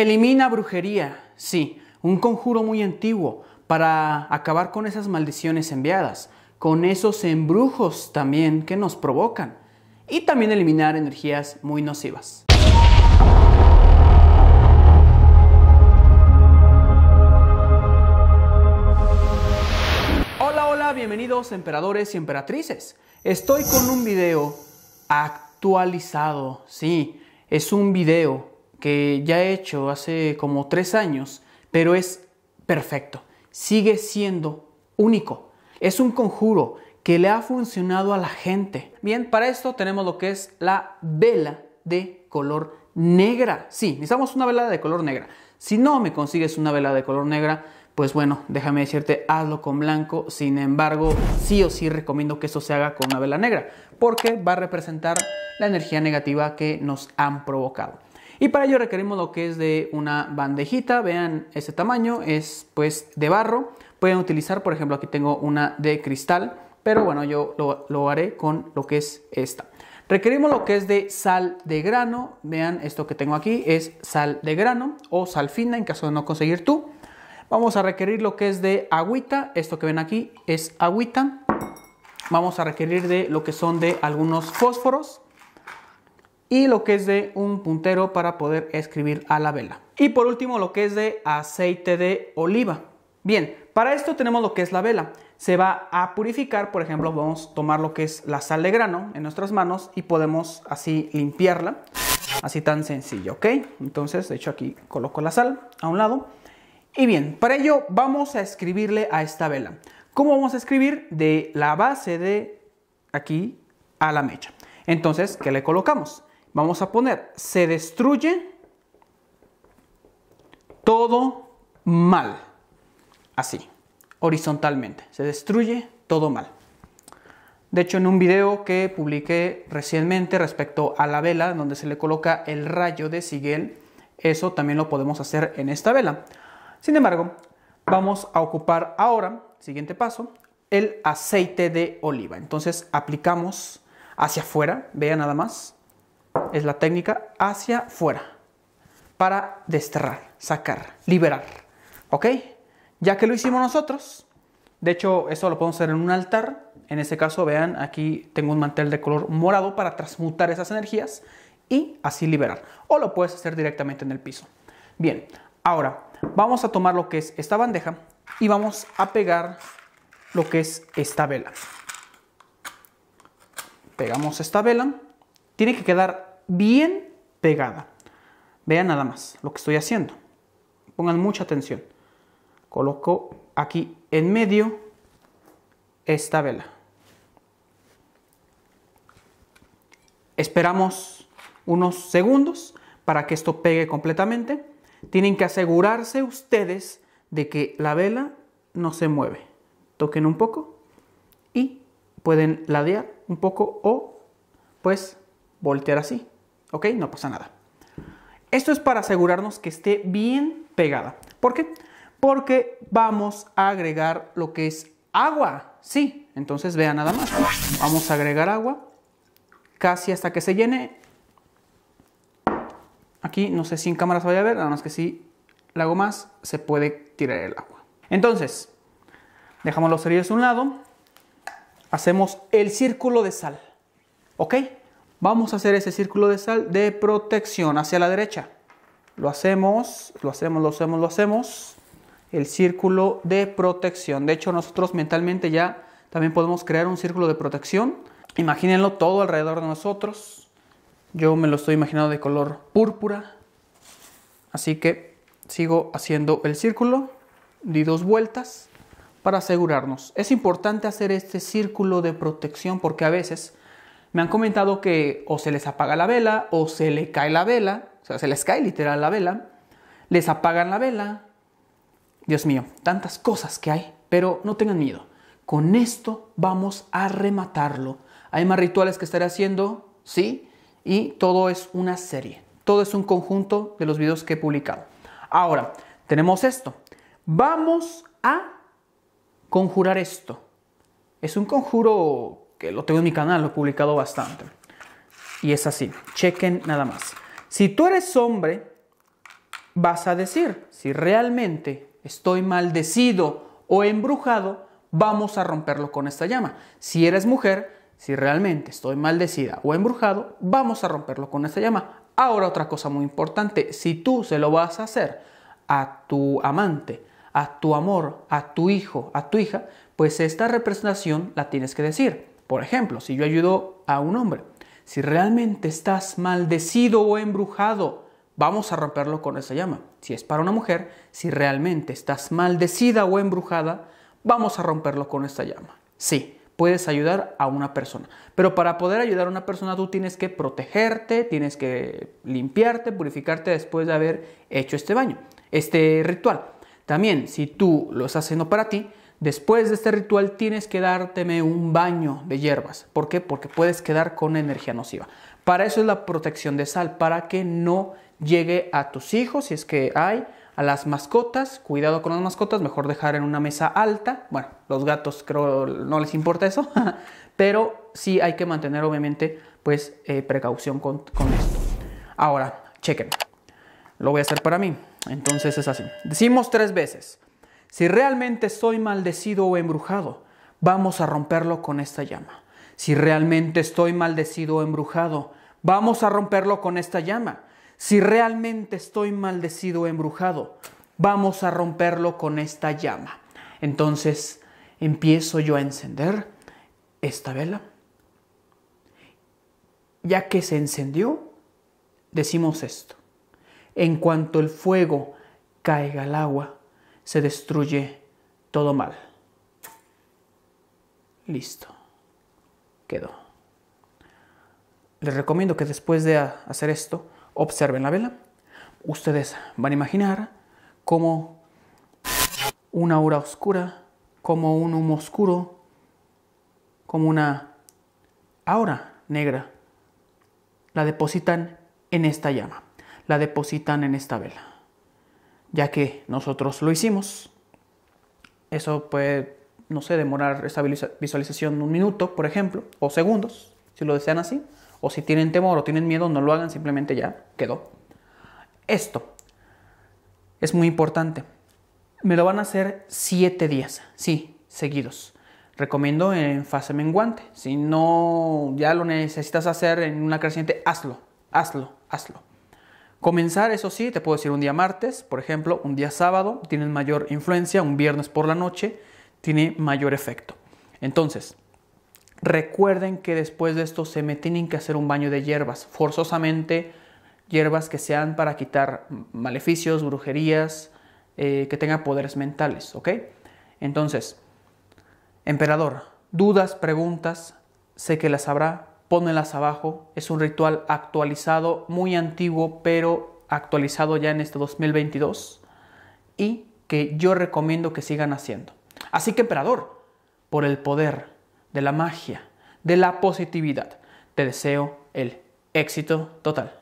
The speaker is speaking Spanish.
Elimina brujería, sí, un conjuro muy antiguo para acabar con esas maldiciones enviadas, con esos embrujos también que nos provocan y también eliminar energías muy nocivas. Hola, hola, bienvenidos emperadores y emperatrices. Estoy con un video actualizado, sí, es un video que ya he hecho hace como tres años, pero es perfecto. Sigue siendo único. Es un conjuro que le ha funcionado a la gente. Bien, para esto tenemos lo que es la vela de color negra. Sí, necesitamos una vela de color negra. Si no me consigues una vela de color negra, pues bueno, déjame decirte, hazlo con blanco. Sin embargo, sí o sí recomiendo que eso se haga con una vela negra, porque va a representar la energía negativa que nos han provocado. Y para ello requerimos lo que es de una bandejita, vean este tamaño, es pues de barro. Pueden utilizar, por ejemplo, aquí tengo una de cristal, pero bueno, yo lo, lo haré con lo que es esta. Requerimos lo que es de sal de grano, vean esto que tengo aquí, es sal de grano o sal fina en caso de no conseguir tú. Vamos a requerir lo que es de agüita, esto que ven aquí es agüita. Vamos a requerir de lo que son de algunos fósforos y lo que es de un puntero para poder escribir a la vela. Y por último lo que es de aceite de oliva. Bien, para esto tenemos lo que es la vela. Se va a purificar, por ejemplo, vamos a tomar lo que es la sal de grano en nuestras manos y podemos así limpiarla. Así tan sencillo, ¿ok? Entonces, de hecho aquí coloco la sal a un lado. Y bien, para ello vamos a escribirle a esta vela. ¿Cómo vamos a escribir? De la base de aquí a la mecha. Entonces, ¿qué le colocamos? Vamos a poner, se destruye todo mal. Así, horizontalmente. Se destruye todo mal. De hecho, en un video que publiqué recientemente respecto a la vela, donde se le coloca el rayo de Sigel, eso también lo podemos hacer en esta vela. Sin embargo, vamos a ocupar ahora, siguiente paso, el aceite de oliva. Entonces aplicamos hacia afuera, vea nada más, es la técnica hacia fuera para desterrar, sacar, liberar. ¿Ok? Ya que lo hicimos nosotros, de hecho eso lo podemos hacer en un altar. En este caso, vean, aquí tengo un mantel de color morado para transmutar esas energías y así liberar. O lo puedes hacer directamente en el piso. Bien, ahora vamos a tomar lo que es esta bandeja y vamos a pegar lo que es esta vela. Pegamos esta vela tiene que quedar bien pegada. Vean nada más lo que estoy haciendo. Pongan mucha atención. Coloco aquí en medio esta vela. Esperamos unos segundos para que esto pegue completamente. Tienen que asegurarse ustedes de que la vela no se mueve. Toquen un poco y pueden ladear un poco o pues voltear así. ¿Ok? No pasa nada. Esto es para asegurarnos que esté bien pegada. ¿Por qué? Porque vamos a agregar lo que es agua. Sí, entonces vea nada más. Vamos a agregar agua casi hasta que se llene. Aquí no sé si en cámara se vaya a ver, nada más que si la hago más se puede tirar el agua. Entonces, dejamos los cerillos a un lado, hacemos el círculo de sal. ¿Ok? vamos a hacer ese círculo de, sal, de protección hacia la derecha. Lo hacemos, lo hacemos, lo hacemos, lo hacemos. El círculo de protección. De hecho, nosotros mentalmente ya también podemos crear un círculo de protección. Imagínenlo todo alrededor de nosotros. Yo me lo estoy imaginando de color púrpura. Así que sigo haciendo el círculo. Di dos vueltas para asegurarnos. Es importante hacer este círculo de protección porque a veces me han comentado que o se les apaga la vela o se le cae la vela, o sea, se les cae literal la vela, les apagan la vela. Dios mío, tantas cosas que hay, pero no tengan miedo. Con esto vamos a rematarlo. Hay más rituales que estaré haciendo, sí, y todo es una serie. Todo es un conjunto de los videos que he publicado. Ahora, tenemos esto. Vamos a conjurar esto. Es un conjuro que lo tengo en mi canal, lo he publicado bastante. Y es así, chequen nada más. Si tú eres hombre, vas a decir, si realmente estoy maldecido o embrujado, vamos a romperlo con esta llama. Si eres mujer, si realmente estoy maldecida o embrujado, vamos a romperlo con esta llama. Ahora otra cosa muy importante, si tú se lo vas a hacer a tu amante, a tu amor, a tu hijo, a tu hija, pues esta representación la tienes que decir. Por ejemplo, si yo ayudo a un hombre, si realmente estás maldecido o embrujado, vamos a romperlo con esa llama. Si es para una mujer, si realmente estás maldecida o embrujada, vamos a romperlo con esta llama. Sí, puedes ayudar a una persona. Pero para poder ayudar a una persona tú tienes que protegerte, tienes que limpiarte, purificarte después de haber hecho este baño, este ritual. También, si tú lo estás haciendo para ti, Después de este ritual tienes que dárteme un baño de hierbas. ¿Por qué? Porque puedes quedar con energía nociva. Para eso es la protección de sal, para que no llegue a tus hijos, si es que hay, a las mascotas. Cuidado con las mascotas, mejor dejar en una mesa alta. Bueno, los gatos creo no les importa eso, pero sí hay que mantener obviamente pues eh, precaución con, con esto. Ahora, chequen. Lo voy a hacer para mí. Entonces es así. Decimos tres veces. Si realmente estoy maldecido o embrujado, vamos a romperlo con esta llama. Si realmente estoy maldecido o embrujado, vamos a romperlo con esta llama. Si realmente estoy maldecido o embrujado, vamos a romperlo con esta llama. Entonces empiezo yo a encender esta vela. Ya que se encendió, decimos esto. En cuanto el fuego caiga al agua, se destruye todo mal. Listo. Quedó. Les recomiendo que después de hacer esto, observen la vela. Ustedes van a imaginar como una aura oscura, como un humo oscuro, como una aura negra. La depositan en esta llama, la depositan en esta vela ya que nosotros lo hicimos. Eso puede, no sé, demorar esta visualización un minuto, por ejemplo, o segundos, si lo desean así. O si tienen temor o tienen miedo, no lo hagan, simplemente ya quedó. Esto es muy importante. Me lo van a hacer siete días, sí, seguidos. Recomiendo en fase menguante. Si no ya lo necesitas hacer en una creciente, hazlo, hazlo, hazlo. Comenzar, eso sí, te puedo decir un día martes, por ejemplo, un día sábado, tiene mayor influencia, un viernes por la noche tiene mayor efecto. Entonces, recuerden que después de esto se me tienen que hacer un baño de hierbas, forzosamente hierbas que sean para quitar maleficios, brujerías, eh, que tengan poderes mentales, ¿ok? Entonces, emperador, dudas, preguntas, sé que las habrá, Pónelas abajo. Es un ritual actualizado, muy antiguo, pero actualizado ya en este 2022 y que yo recomiendo que sigan haciendo. Así que, emperador, por el poder de la magia, de la positividad, te deseo el éxito total.